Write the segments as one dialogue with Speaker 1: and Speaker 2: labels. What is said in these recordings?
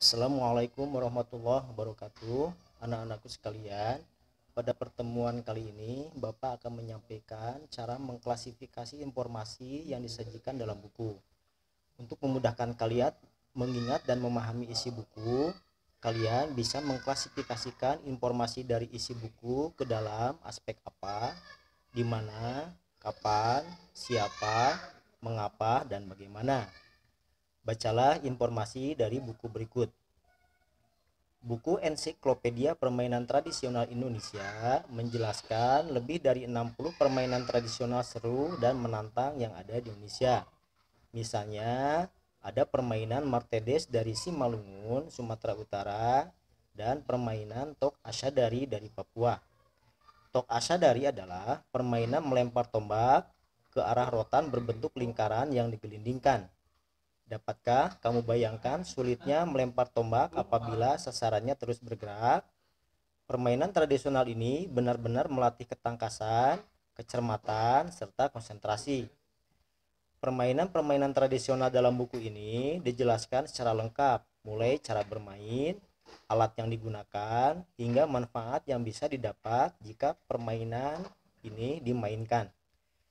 Speaker 1: Assalamualaikum warahmatullahi wabarakatuh Anak-anakku sekalian Pada pertemuan kali ini Bapak akan menyampaikan cara mengklasifikasi informasi yang disajikan dalam buku Untuk memudahkan kalian mengingat dan memahami isi buku Kalian bisa mengklasifikasikan informasi dari isi buku ke dalam aspek apa, di mana, kapan, siapa, mengapa, dan bagaimana. Bacalah informasi dari buku berikut. Buku Ensiklopedia Permainan Tradisional Indonesia menjelaskan lebih dari 60 permainan tradisional seru dan menantang yang ada di Indonesia. Misalnya, ada permainan Martedes dari Simalungun, Sumatera Utara, dan permainan Tok Asadari dari Papua. Tok Asadari adalah permainan melempar tombak ke arah rotan berbentuk lingkaran yang digelindingkan. Dapatkah kamu bayangkan sulitnya melempar tombak apabila sasarannya terus bergerak? Permainan tradisional ini benar-benar melatih ketangkasan, kecermatan, serta konsentrasi. Permainan-permainan tradisional dalam buku ini dijelaskan secara lengkap, mulai cara bermain, alat yang digunakan, hingga manfaat yang bisa didapat jika permainan ini dimainkan.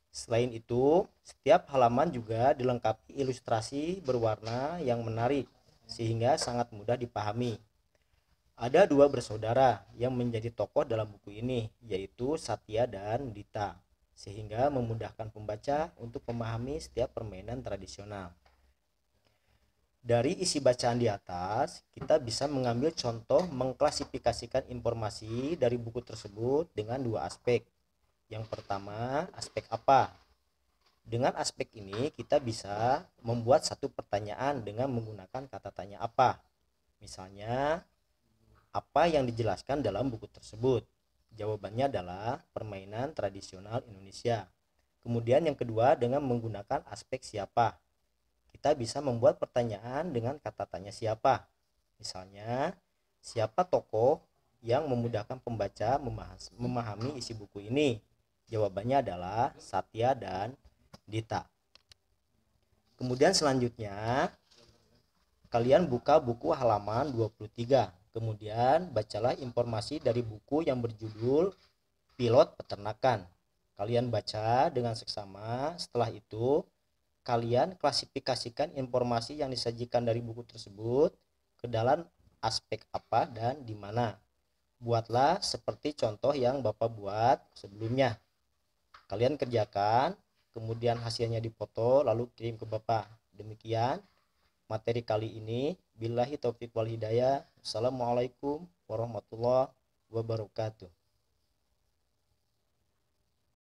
Speaker 1: Selain itu, setiap halaman juga dilengkapi ilustrasi berwarna yang menarik sehingga sangat mudah dipahami. Ada dua bersaudara yang menjadi tokoh dalam buku ini, yaitu Satya dan Dita, sehingga memudahkan pembaca untuk memahami setiap permainan tradisional. Dari isi bacaan di atas, kita bisa mengambil contoh mengklasifikasikan informasi dari buku tersebut dengan dua aspek, yang pertama, aspek apa? Dengan aspek ini kita bisa membuat satu pertanyaan dengan menggunakan kata tanya apa. Misalnya, apa yang dijelaskan dalam buku tersebut? Jawabannya adalah permainan tradisional Indonesia. Kemudian yang kedua dengan menggunakan aspek siapa. Kita bisa membuat pertanyaan dengan kata tanya siapa. Misalnya, siapa tokoh yang memudahkan pembaca memahami isi buku ini? Jawabannya adalah Satya dan Dita. Kemudian selanjutnya kalian buka buku halaman 23. Kemudian bacalah informasi dari buku yang berjudul Pilot Peternakan. Kalian baca dengan seksama. Setelah itu, kalian klasifikasikan informasi yang disajikan dari buku tersebut ke dalam aspek apa dan di mana. Buatlah seperti contoh yang Bapak buat sebelumnya. Kalian kerjakan, kemudian hasilnya dipoto lalu kirim ke Bapak. Demikian materi kali ini. Billahi taufiq wal hidayah. Assalamualaikum warahmatullahi wabarakatuh.